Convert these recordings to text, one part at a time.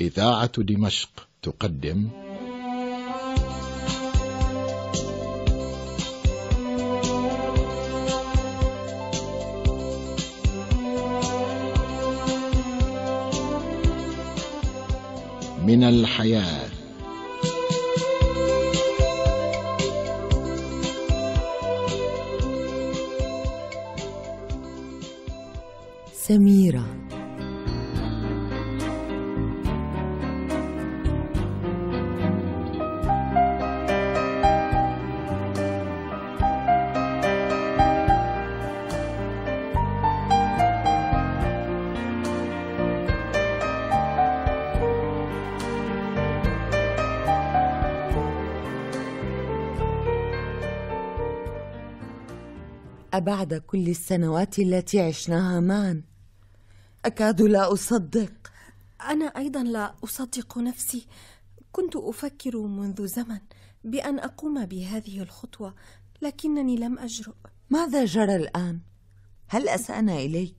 إذاعة دمشق تقدم من الحياه سميره بعد كل السنوات التي عشناها معا اكاد لا اصدق انا ايضا لا اصدق نفسي كنت افكر منذ زمن بان اقوم بهذه الخطوه لكنني لم اجرؤ ماذا جرى الان هل اسانا اليك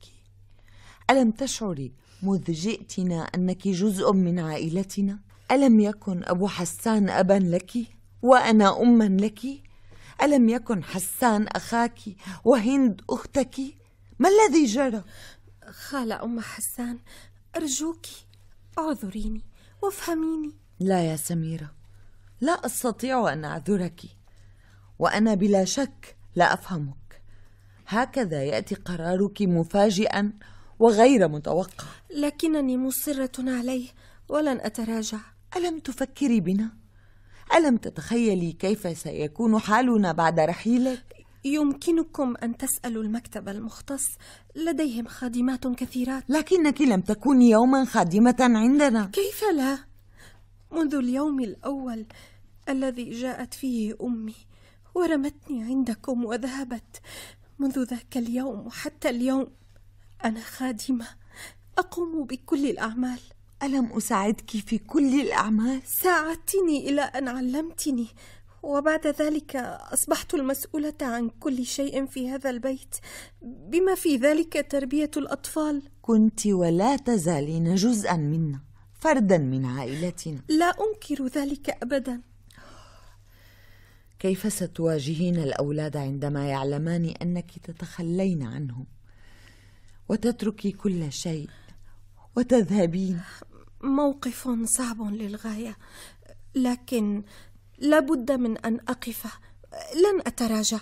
الم تشعري مذ جئتنا انك جزء من عائلتنا الم يكن ابو حسان ابا لك وانا اما لك ألم يكن حسان أخاك وهند أختك ما الذي جرى؟ خالة أم حسان أرجوك اعذريني وافهميني لا يا سميرة لا أستطيع أن أعذرك وأنا بلا شك لا أفهمك هكذا يأتي قرارك مفاجئا وغير متوقع لكنني مصرة عليه ولن أتراجع ألم تفكري بنا؟ ألم تتخيلي كيف سيكون حالنا بعد رحيلك؟ يمكنكم أن تسألوا المكتب المختص لديهم خادمات كثيرات لكنك لم تكوني يوما خادمة عندنا كيف لا؟ منذ اليوم الأول الذي جاءت فيه أمي ورمتني عندكم وذهبت منذ ذاك اليوم وحتى اليوم أنا خادمة أقوم بكل الأعمال ألم أساعدك في كل الأعمال؟ ساعدتني إلى أن علمتني وبعد ذلك أصبحت المسؤولة عن كل شيء في هذا البيت بما في ذلك تربية الأطفال كنت ولا تزالين جزءا منا فردا من عائلتنا لا أنكر ذلك أبدا كيف ستواجهين الأولاد عندما يعلمان أنك تتخلين عنهم وتتركي كل شيء وتذهبين موقف صعب للغاية لكن لابد من أن أقف لن أتراجع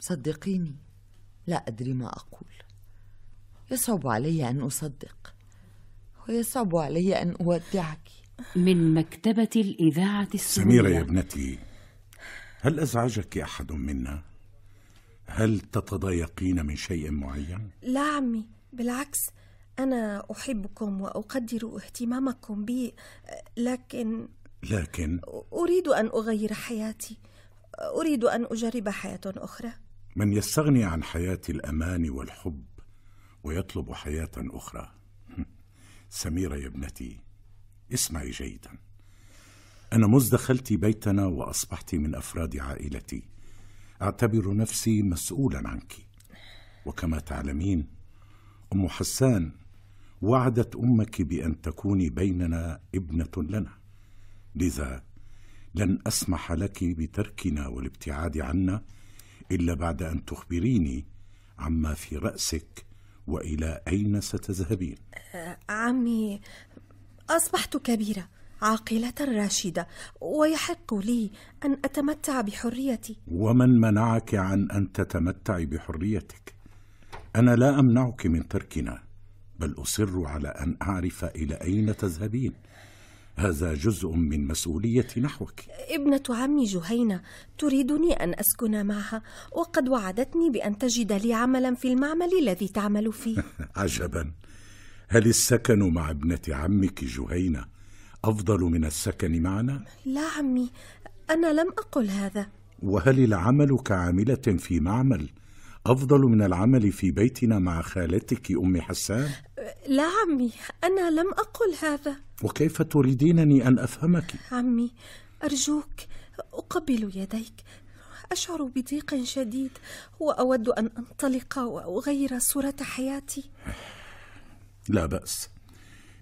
صدقيني لا أدري ما أقول يصعب علي أن أصدق ويصعب علي أن أودعك من مكتبة الإذاعة السورية سميرة يا ابنتي هل أزعجك أحد منا؟ هل تتضايقين من شيء معين؟ لا عمي بالعكس أنا أحبكم وأقدر اهتمامكم بي لكن لكن أريد أن أغير حياتي أريد أن أجرب حياة أخرى من يستغني عن حياة الأمان والحب ويطلب حياة أخرى سميرة يا ابنتي اسمعي جيدا أنا مذ دخلت بيتنا وأصبحت من أفراد عائلتي أعتبر نفسي مسؤولا عنك وكما تعلمين أم حسان وعدت امك بان تكوني بيننا ابنه لنا لذا لن اسمح لك بتركنا والابتعاد عنا الا بعد ان تخبريني عما في راسك والى اين ستذهبين عمي اصبحت كبيره عاقله راشده ويحق لي ان اتمتع بحريتي ومن منعك عن ان تتمتعي بحريتك انا لا امنعك من تركنا بل أصر على أن أعرف إلى أين تذهبين هذا جزء من مسؤوليتي نحوك ابنة عمي جهينة تريدني أن أسكن معها وقد وعدتني بأن تجد لي عملا في المعمل الذي تعمل فيه عجبا هل السكن مع ابنة عمك جهينة أفضل من السكن معنا؟ لا عمي أنا لم أقل هذا وهل العمل كعاملة في معمل أفضل من العمل في بيتنا مع خالتك أم حسان؟ لا عمي أنا لم أقل هذا وكيف تريدينني أن أفهمك؟ عمي أرجوك أقبل يديك أشعر بضيق شديد وأود أن أنطلق وأغير صورة حياتي لا بأس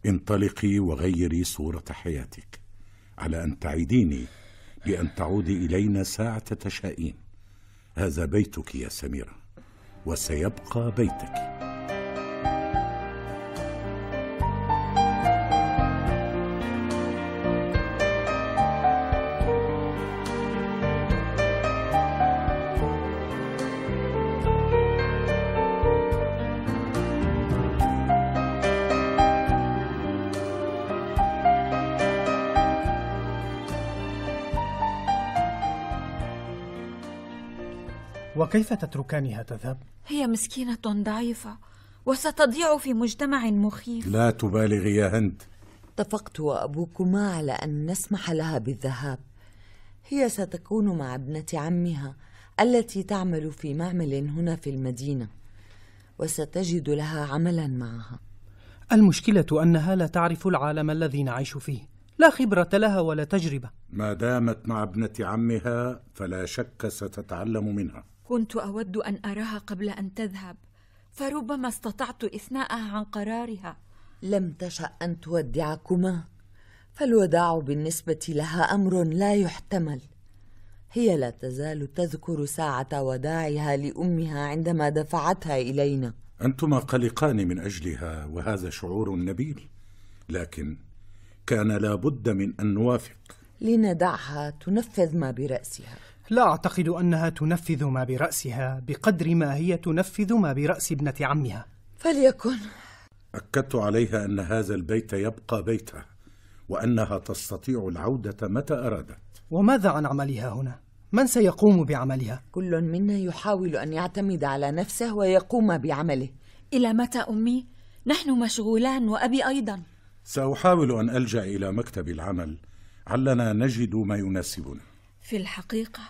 انطلقي وغيري صورة حياتك على أن تعيديني بأن تعودي إلينا ساعة تشائين هذا بيتك يا سميرة وسيبقى بيتك وكيف تتركانها تذهب؟ هي مسكينة ضعيفة وستضيع في مجتمع مخيف لا تبالغي يا هند اتفقت وأبوكما على أن نسمح لها بالذهاب هي ستكون مع ابنة عمها التي تعمل في معمل هنا في المدينة وستجد لها عملا معها المشكلة أنها لا تعرف العالم الذي نعيش فيه لا خبرة لها ولا تجربة ما دامت مع ابنة عمها فلا شك ستتعلم منها كنت اود ان اراها قبل ان تذهب فربما استطعت اثناءها عن قرارها لم تشا ان تودعكما فالوداع بالنسبه لها امر لا يحتمل هي لا تزال تذكر ساعه وداعها لامها عندما دفعتها الينا انتما قلقان من اجلها وهذا شعور نبيل لكن كان لابد من ان نوافق لندعها تنفذ ما براسها لا أعتقد أنها تنفذ ما برأسها بقدر ما هي تنفذ ما برأس ابنة عمها فليكن أكدت عليها أن هذا البيت يبقى بيتها وأنها تستطيع العودة متى أرادت وماذا عن عملها هنا؟ من سيقوم بعملها؟ كل منا يحاول أن يعتمد على نفسه ويقوم بعمله إلى متى أمي؟ نحن مشغولان وأبي أيضا سأحاول أن ألجأ إلى مكتب العمل علنا نجد ما يناسبنا في الحقيقة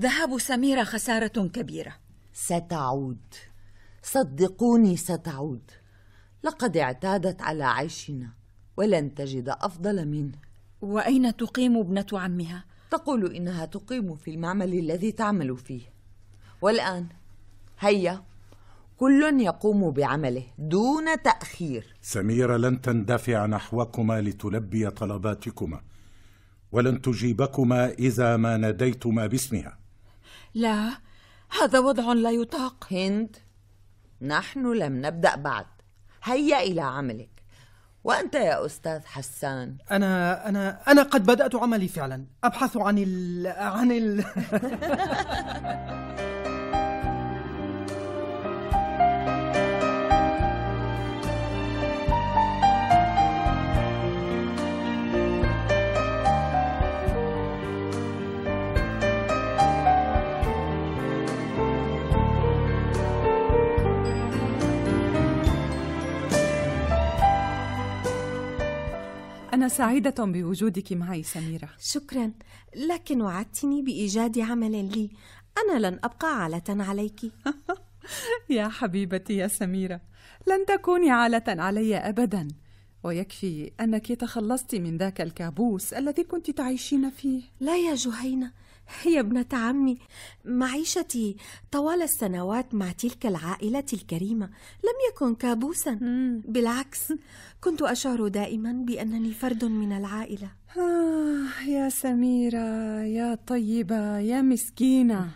ذهاب سميرة خسارة كبيرة ستعود صدقوني ستعود لقد اعتادت على عيشنا ولن تجد أفضل منه وأين تقيم ابنة عمها؟ تقول إنها تقيم في المعمل الذي تعمل فيه والآن هيا كل يقوم بعمله دون تأخير سميرة لن تندفع نحوكما لتلبي طلباتكما ولن تجيبكما إذا ما ناديتما باسمها لا هذا وضع لا يطاق هند نحن لم نبدأ بعد هيا إلى عملك وأنت يا أستاذ حسان أنا أنا أنا قد بدأت عملي فعلا أبحث عن ال عن ال أنا سعيدة بوجودك معي سميرة شكرا لكن وعدتني بإيجاد عمل لي أنا لن أبقى عالة عليك يا حبيبتي يا سميرة لن تكوني عالة علي أبدا ويكفي أنك تخلصت من ذاك الكابوس الذي كنت تعيشين فيه لا يا جهينة يا ابنة عمي معيشتي طوال السنوات مع تلك العائلة الكريمة لم يكن كابوسا بالعكس كنت أشعر دائما بأنني فرد من العائلة آه يا سميرة يا طيبة يا مسكينة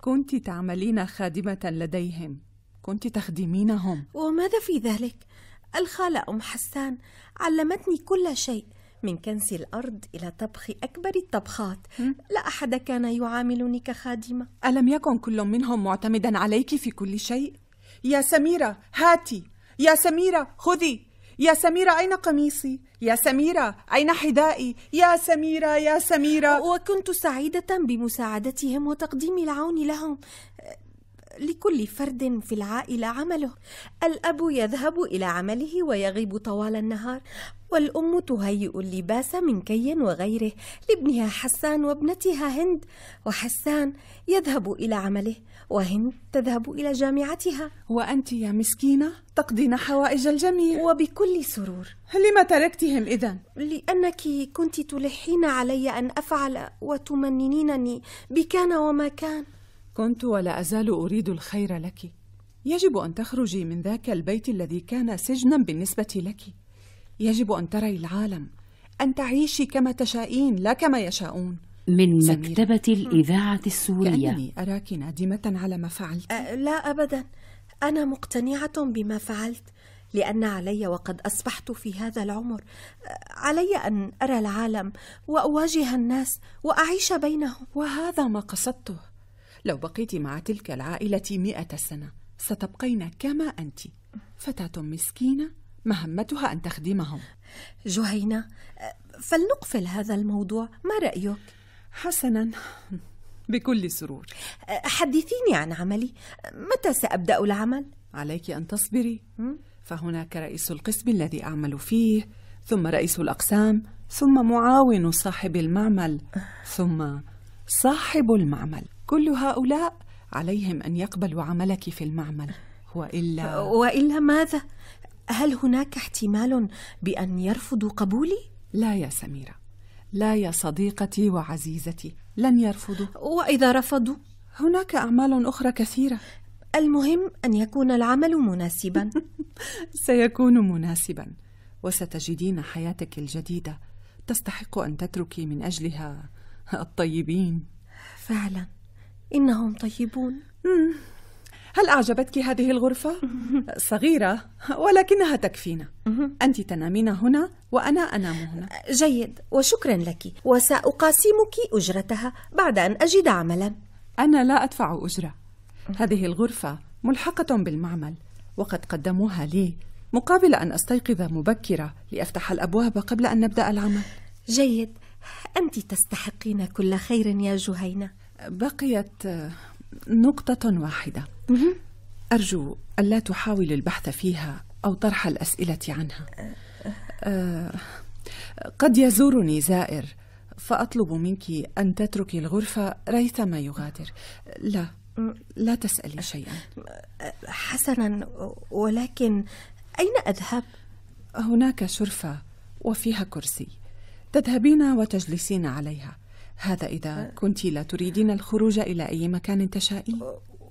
كنت تعملين خادمة لديهم كنت تخدمينهم وماذا في ذلك؟ الخالة أم حسان علمتني كل شيء من كنس الأرض إلى طبخ أكبر الطبخات لا أحد كان يعاملني كخادمة ألم يكن كل منهم معتمدا عليك في كل شيء؟ يا سميرة هاتي يا سميرة خذي يا سميرة أين قميصي؟ يا سميرة أين حذائي؟ يا سميرة يا سميرة وكنت سعيدة بمساعدتهم وتقديم العون لهم لكل فرد في العائلة عمله الأب يذهب إلى عمله ويغيب طوال النهار والأم تهيئ اللباس من كي وغيره لابنها حسان وابنتها هند وحسان يذهب إلى عمله وهند تذهب إلى جامعتها وأنت يا مسكينة تقضين حوائج الجميع وبكل سرور لما تركتهم إذا؟ لأنك كنت تلحين علي أن أفعل وتمننينني بكان وما كان كنت ولا أزال أريد الخير لك يجب أن تخرجي من ذاك البيت الذي كان سجنا بالنسبة لك يجب أن تري العالم أن تعيشي كما تشائين لا كما يشاءون من سميرة. مكتبة الإذاعة السورية كأنني أراك نادمة على ما فعلت أه لا أبدا أنا مقتنعة بما فعلت لأن علي وقد أصبحت في هذا العمر أه، علي أن أرى العالم وأواجه الناس وأعيش بينهم وهذا ما قصدته لو بقيت مع تلك العائلة مئة سنة ستبقين كما أنت فتاة مسكينة مهمتها أن تخدمهم جهينة فلنقفل هذا الموضوع ما رأيك؟ حسنا بكل سرور حدثيني عن عملي متى سأبدأ العمل؟ عليك أن تصبري فهناك رئيس القسم الذي أعمل فيه ثم رئيس الأقسام ثم معاون صاحب المعمل ثم صاحب المعمل كل هؤلاء عليهم أن يقبلوا عملك في المعمل وإلا وإلا ماذا؟ هل هناك احتمال بأن يرفضوا قبولي؟ لا يا سميرة لا يا صديقتي وعزيزتي لن يرفضوا وإذا رفضوا؟ هناك أعمال أخرى كثيرة المهم أن يكون العمل مناسبا سيكون مناسبا وستجدين حياتك الجديدة تستحق أن تتركي من أجلها الطيبين فعلا إنهم طيبون هل أعجبتك هذه الغرفة؟ صغيرة ولكنها تكفينا أنت تنامين هنا وأنا أنام هنا جيد وشكرا لك وسأقاسمك أجرتها بعد أن أجد عملا أنا لا أدفع أجرة هذه الغرفة ملحقة بالمعمل وقد قدموها لي مقابل أن أستيقظ مبكرة لأفتح الأبواب قبل أن نبدأ العمل جيد أنت تستحقين كل خير يا جهينة بقيت نقطة واحدة أرجو ألا تحاول البحث فيها أو طرح الأسئلة عنها آه، قد يزورني زائر فأطلب منك أن تتركي الغرفة ريثما يغادر لا لا تسألي شيئا حسنا ولكن أين أذهب؟ هناك شرفة وفيها كرسي تذهبين وتجلسين عليها هذا إذا أه. كنت لا تريدين الخروج إلى أي مكان تشائي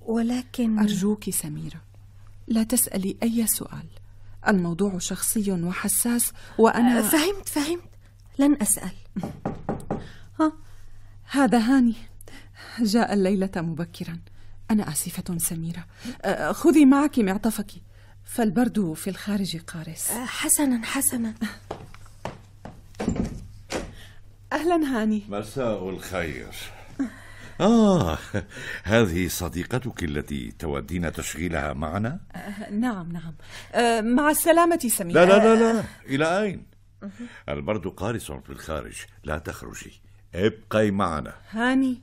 ولكن أرجوك سميرة لا تسألي أي سؤال الموضوع شخصي وحساس وأنا أه، فهمت فهمت لن أسأل ها آه، هذا هاني جاء الليلة مبكرا أنا آسفة سميرة خذي معك معطفك فالبرد في الخارج قارس حسنا حسنا أهلا هاني مساء الخير آه هذه صديقتك التي تودين تشغيلها معنا؟ آه نعم نعم آه مع السلامة سمية لا لا لا لا أه. إلى أين؟ البرد قارس في الخارج لا تخرجي ابقي معنا هاني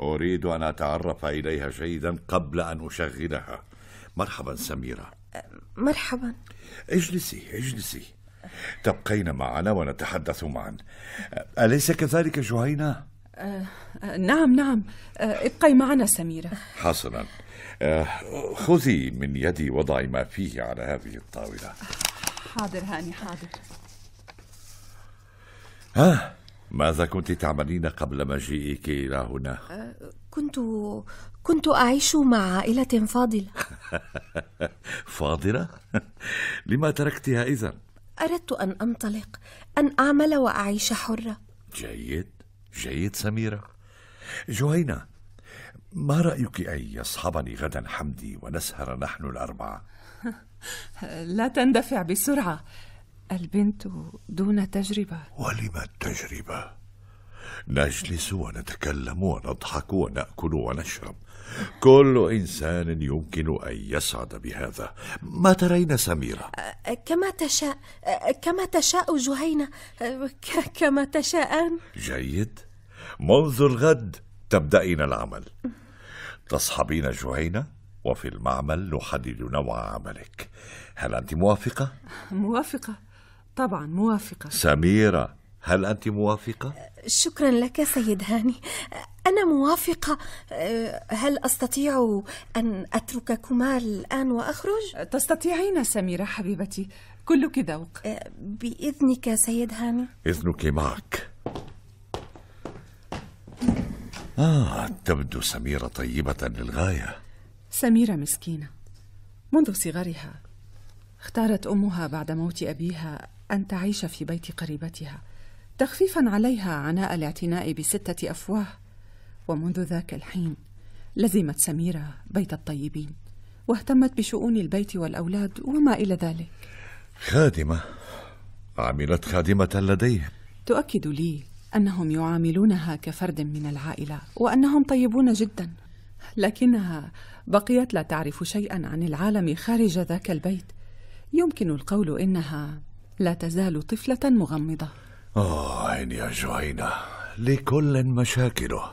أريد أن أتعرف إليها جيدا قبل أن أشغلها مرحبا سميرة أه، مرحبا اجلسي اجلسي تبقين معنا ونتحدث معا أليس كذلك جهينة؟ آه, آه، نعم نعم آه ابقي معنا سميرة حسنا آه خذي من يدي وضعي ما فيه على هذه الطاولة حاضر هاني حاضر ها ماذا كنت تعملين قبل مجيئك إلى هنا؟ آه، كنت كنت أعيش مع عائلة فاضلة فاضلة؟ لما تركتها إذا؟ أردت أن أنطلق أن أعمل وأعيش حرة جيد جيد سميرة جهينة ما رأيك أن يصحبني غدا حمدي ونسهر نحن الأربعة؟ لا تندفع بسرعة البنت دون تجربة ولم التجربة؟ نجلس ونتكلم ونضحك ونأكل ونشرب كل إنسان يمكن أن يسعد بهذا ما ترين سميرة؟ كما تشاء كما تشاء جهينة كما تشاءان جيد منذ الغد تبدأين العمل تصحبين جهينة وفي المعمل نحدد نوع عملك هل أنت موافقة؟ موافقة طبعا موافقة سميرة هل أنت موافقة؟ شكرا لك سيد هاني أنا موافقة هل أستطيع أن أترككما الآن وأخرج؟ تستطيعين سميرة حبيبتي كلك ذوق أه، بإذنك سيد هاني إذنك معك آه تبدو سميرة طيبة للغاية سميرة مسكينة منذ صغرها اختارت أمها بعد موت أبيها أن تعيش في بيت قريبتها تخفيفا عليها عناء الاعتناء بستة أفواه ومنذ ذاك الحين لزمت سميرة بيت الطيبين واهتمت بشؤون البيت والأولاد وما إلى ذلك خادمة عملت خادمة لديهم تؤكد لي أنهم يعاملونها كفرد من العائلة وأنهم طيبون جدا لكنها بقيت لا تعرف شيئا عن العالم خارج ذاك البيت يمكن القول إنها لا تزال طفلة مغمضة آه عيني جوينا لكل مشاكله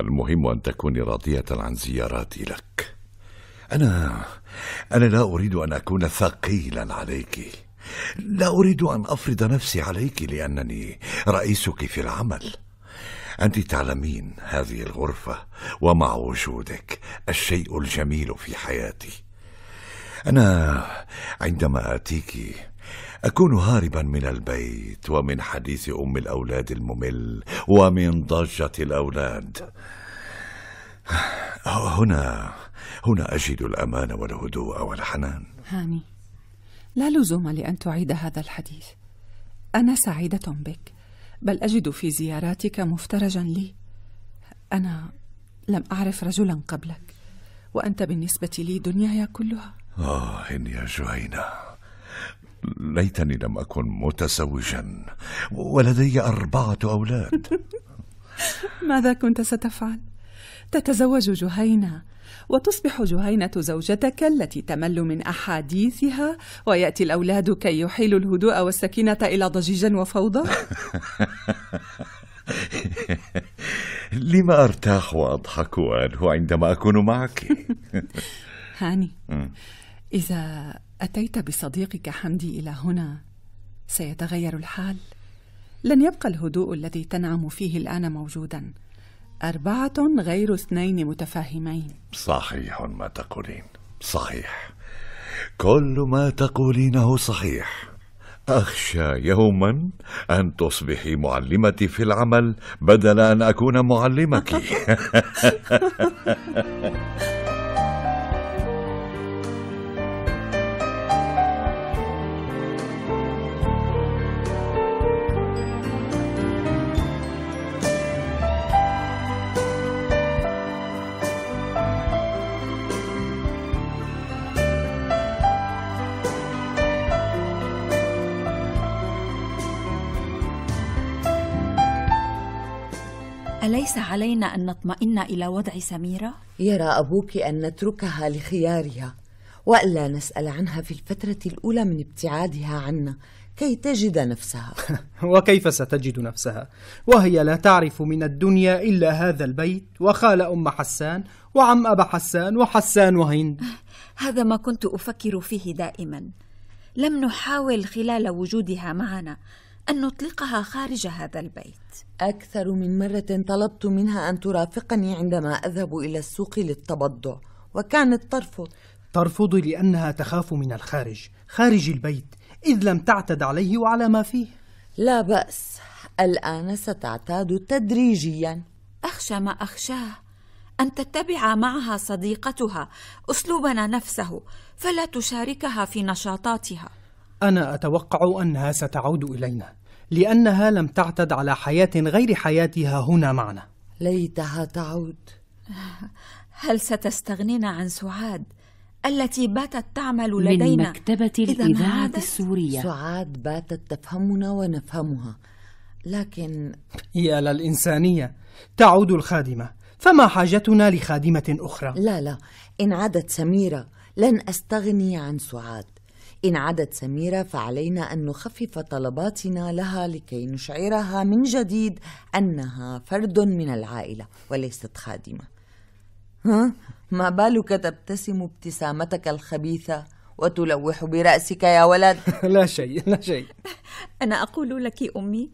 المهم أن تكوني راضية عن زياراتي لك أنا أنا لا أريد أن أكون ثقيلا عليك لا أريد أن أفرض نفسي عليك لأنني رئيسك في العمل أنت تعلمين هذه الغرفة ومع وجودك الشيء الجميل في حياتي أنا عندما آتيك أكون هاربا من البيت ومن حديث أم الأولاد الممل ومن ضجة الأولاد هنا هنا أجد الأمان والهدوء والحنان هاني لا لزوم لأن تعيد هذا الحديث أنا سعيدة بك بل أجد في زياراتك مفترجا لي أنا لم أعرف رجلا قبلك وأنت بالنسبة لي دنياي كلها آه إني جهينة ليتني لم أكن متزوجا ولدي أربعة أولاد ماذا كنت ستفعل؟ تتزوج جهينة وتصبح جهينة زوجتك التي تمل من أحاديثها ويأتي الأولاد كي يحيلوا الهدوء والسكينة إلى ضجيج وفوضى لما أرتاح وأضحك وأنه عندما أكون معك هاني إذا أتيت بصديقك حمدي إلى هنا سيتغير الحال لن يبقى الهدوء الذي تنعم فيه الآن موجودا أربعة غير اثنين متفاهمين صحيح ما تقولين صحيح كل ما تقولينه صحيح أخشى يوما أن تصبحي معلمتي في العمل بدل أن أكون معلمك أليس علينا أن نطمئن إلى وضع سميرة؟ يرى أبوك أن نتركها لخيارها وألا نسأل عنها في الفترة الأولى من ابتعادها عنا كي تجد نفسها وكيف ستجد نفسها وهي لا تعرف من الدنيا إلا هذا البيت وخال أم حسان وعم أبا حسان وحسان وهند هذا ما كنت أفكر فيه دائما لم نحاول خلال وجودها معنا أن نطلقها خارج هذا البيت أكثر من مرة طلبت منها أن ترافقني عندما أذهب إلى السوق للتبضع وكانت ترفض ترفض لأنها تخاف من الخارج خارج البيت إذ لم تعتد عليه وعلى ما فيه لا بأس الآن ستعتاد تدريجيا أخشى ما أخشاه أن تتبع معها صديقتها أسلوبنا نفسه فلا تشاركها في نشاطاتها أنا أتوقع أنها ستعود إلينا لأنها لم تعتد على حياة غير حياتها هنا معنا ليتها تعود هل ستستغنين عن سعاد التي باتت تعمل لدينا من مكتبة الإذاعة السورية سعاد باتت تفهمنا ونفهمها لكن يا للإنسانية تعود الخادمة فما حاجتنا لخادمة أخرى لا لا إن عادت سميرة لن أستغني عن سعاد إن عادت سميرة فعلينا أن نخفف طلباتنا لها لكي نشعرها من جديد أنها فرد من العائلة وليست خادمة ها؟ ما بالك تبتسم ابتسامتك الخبيثة وتلوح برأسك يا ولد لا شيء لا شيء أنا أقول لك أمي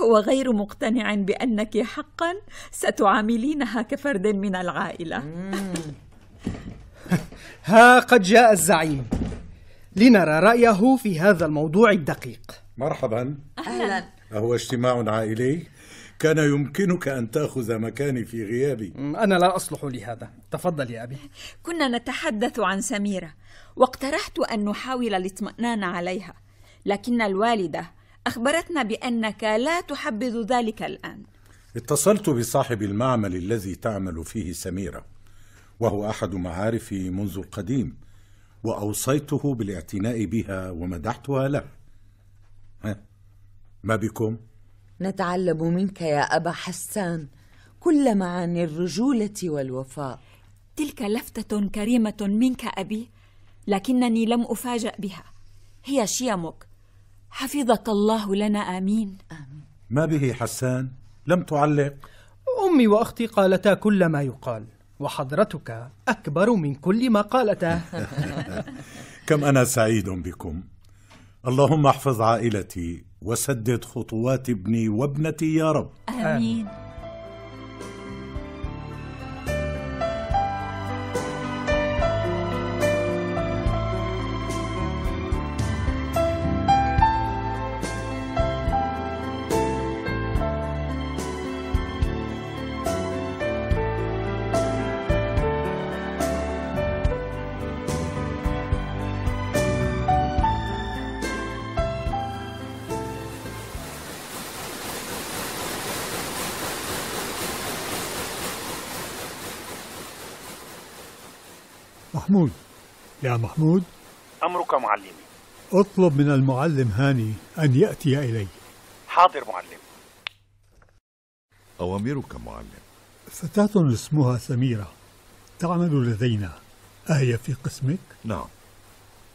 هو غير مقتنع بأنك حقا ستعاملينها كفرد من العائلة ها قد جاء الزعيم لنرى رأيه في هذا الموضوع الدقيق مرحبا أهلا أهو اجتماع عائلي؟ كان يمكنك أن تأخذ مكاني في غيابي أنا لا أصلح لهذا تفضل يا أبي كنا نتحدث عن سميرة واقترحت أن نحاول الاطمئنان عليها لكن الوالدة أخبرتنا بأنك لا تحبذ ذلك الآن اتصلت بصاحب المعمل الذي تعمل فيه سميرة وهو أحد معارفي منذ القديم واوصيته بالاعتناء بها ومدحتها له ها ما بكم نتعلم منك يا ابا حسان كل معاني الرجوله والوفاء تلك لفته كريمه منك ابي لكنني لم افاجا بها هي شيمك حفظك الله لنا امين امين ما به حسان لم تعلق امي واختي قالتا كل ما يقال وحضرتك أكبر من كل ما قالته كم أنا سعيد بكم اللهم احفظ عائلتي وسدد خطوات ابني وابنتي يا رب آمين محمود أمرك معلمي اطلب من المعلم هاني أن يأتي إلي حاضر معلم أوامرك معلم فتاة اسمها سميرة تعمل لدينا أهي في قسمك؟ نعم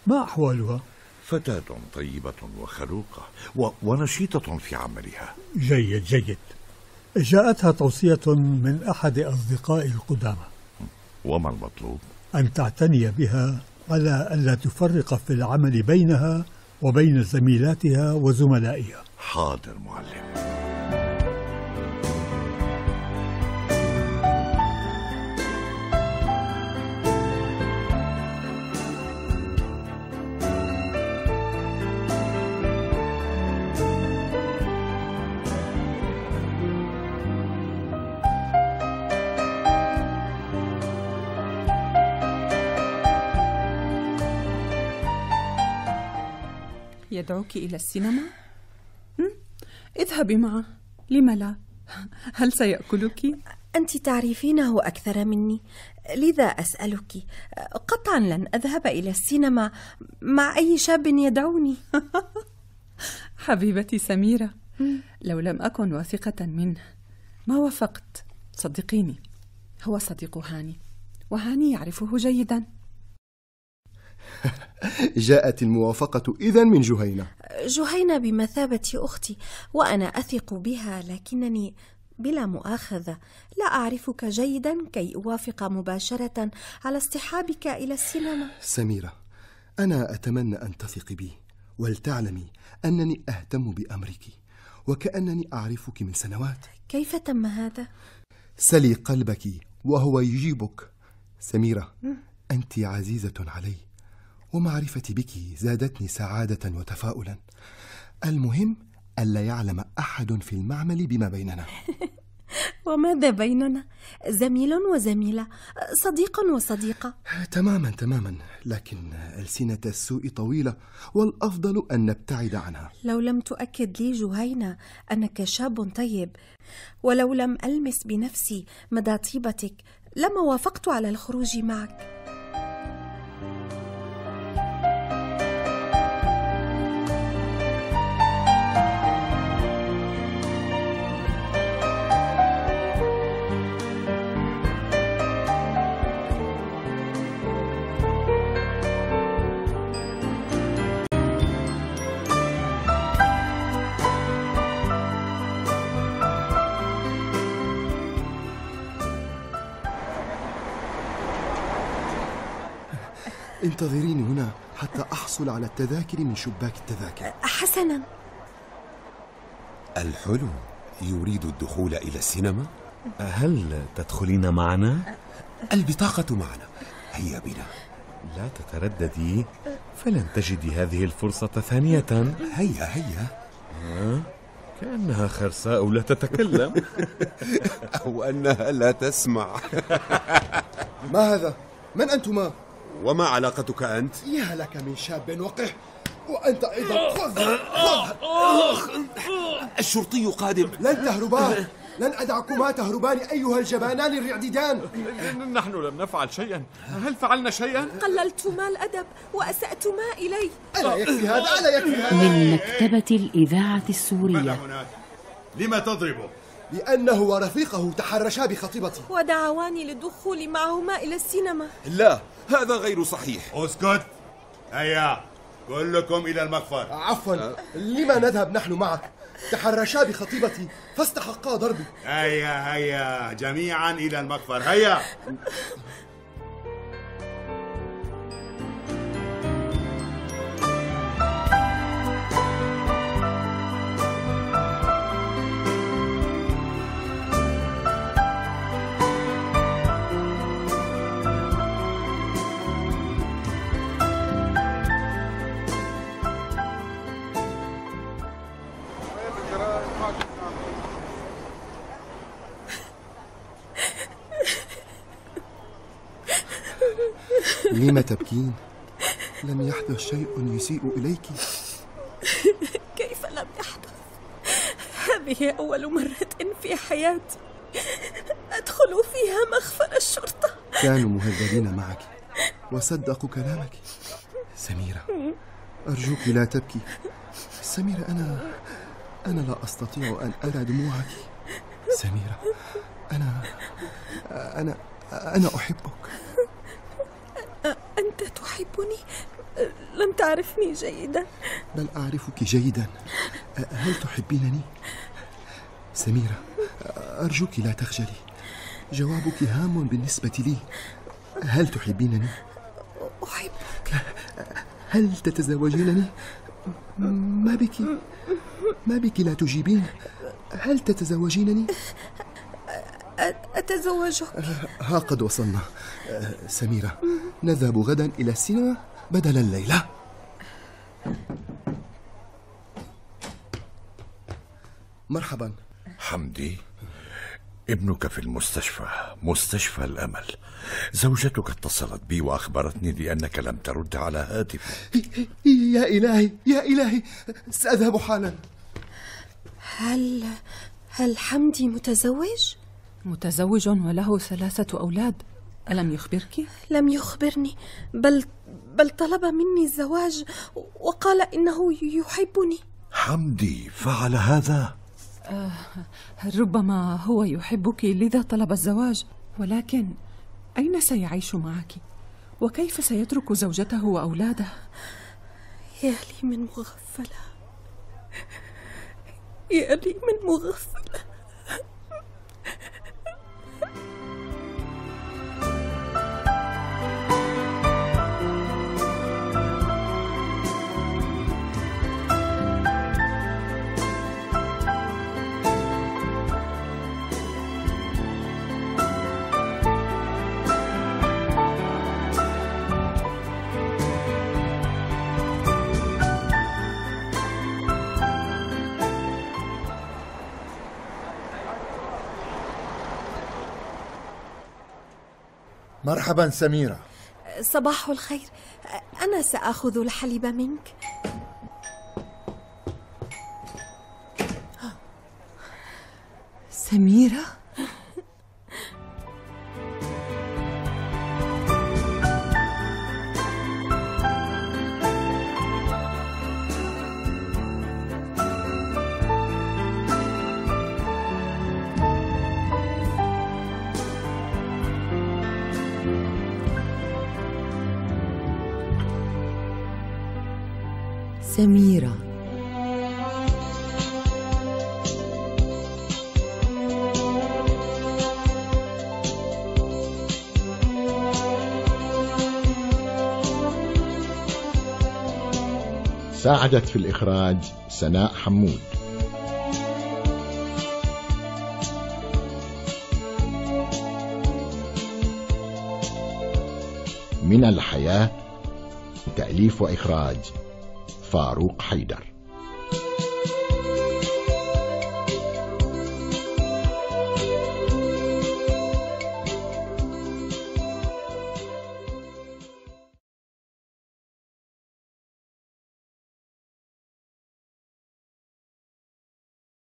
ما أحوالها؟ فتاة طيبة وخلوقة و... ونشيطة في عملها جيد جيد جاءتها توصية من أحد أصدقائي القدامى وما المطلوب؟ أن تعتني بها على ألا تفرق في العمل بينها وبين زميلاتها وزملائها حاضر معلم يدعوك إلى السينما؟ اذهبي معه لم لا؟ هل سيأكلك؟ أنت تعرفينه أكثر مني لذا أسألك قطعا لن أذهب إلى السينما مع أي شاب يدعوني حبيبتي سميرة لو لم أكن واثقة منه ما وافقت صدقيني هو صديق هاني وهاني يعرفه جيدا جاءت الموافقة إذا من جهينة جهينة بمثابة أختي وأنا أثق بها لكنني بلا مؤاخذة لا أعرفك جيدا كي أوافق مباشرة على اصطحابك إلى السينما سميرة أنا أتمنى أن تثقي بي ولتعلمي أنني أهتم بأمرك وكأنني أعرفك من سنوات كيف تم هذا؟ سلي قلبك وهو يجيبك سميرة أنت عزيزة علي ومعرفتي بك زادتني سعادة وتفاؤلا المهم ألا يعلم أحد في المعمل بما بيننا وماذا بيننا؟ زميل وزميلة صديق وصديقة تماما تماما لكن ألسنة السوء طويلة والأفضل أن نبتعد عنها لو لم تؤكد لي جهينة أنك شاب طيب ولو لم ألمس بنفسي مدى طيبتك لما وافقت على الخروج معك انتظريني هنا حتى أحصل على التذاكر من شباك التذاكر حسنا الحلو يريد الدخول إلى السينما؟ هل تدخلين معنا؟ البطاقة معنا هيا بنا لا تترددي فلن تجدي هذه الفرصة ثانية هيا هيا كأنها خرساء لا تتكلم أو أنها لا تسمع ما هذا؟ من أنتما؟ وما علاقتك أنت؟ يا لك من شاب وقح وأنت أيضا خذ خذها الشرطي قادم لن تهربا لن أدعكما تهربان أيها الجبانان الرعددان نحن لم نفعل شيئا هل فعلنا شيئا؟ قللتما الأدب وأسأتما إلي ألا يكفي هذا ألا يكفي هذا من مكتبة الإذاعة السورية هناك؟ لما تضربه؟ لأنه ورفيقه تحرشا بخطيبتي ودعواني للدخول معهما إلى السينما لا هذا غير صحيح اسكت هيا كلكم إلى المخفر عفوا أه؟ لما نذهب نحن معك تحرشا بخطيبتي فاستحقا ضربي هيا هيا جميعا إلى المخفر هيا تبكين لم يحدث شيء يسيء إليك كيف لم يحدث هذه أول مرة في حياتي أدخل فيها مخفر الشرطة كانوا مهذبين معك وصدقوا كلامك سميرة أرجوك لا تبكي سميرة أنا أنا لا أستطيع أن أرى دموعك سميرة أنا أنا أنا أحبك تحبني لم تعرفني جيدا بل أعرفك جيدا هل تحبينني؟ سميرة أرجوك لا تخجلي جوابك هام بالنسبة لي هل تحبينني؟ أحبك هل تتزوجينني؟ ما بك؟ ما بك لا تجيبين؟ هل تتزوجينني؟ أتزوجك ها قد وصلنا سميرة نذهب غدا إلى السينما بدل الليلة مرحبا حمدي ابنك في المستشفى مستشفى الأمل زوجتك اتصلت بي وأخبرتني بأنك لم ترد على هاتفي يا إلهي يا إلهي سأذهب حالا هل هل حمدي متزوج؟ متزوج وله ثلاثة أولاد ألم يخبرك؟ لم يخبرني بل بل طلب مني الزواج وقال إنه يحبني حمدي فعل هذا؟ آه ربما هو يحبك لذا طلب الزواج ولكن أين سيعيش معك؟ وكيف سيترك زوجته وأولاده؟ يا لي من مغفلة يا لي من مغفلة مرحبا سميرة صباح الخير أنا سأخذ الحليب منك سميرة سميرة ساعدت في الإخراج سناء حمود من الحياة تأليف وإخراج فاروق حيدر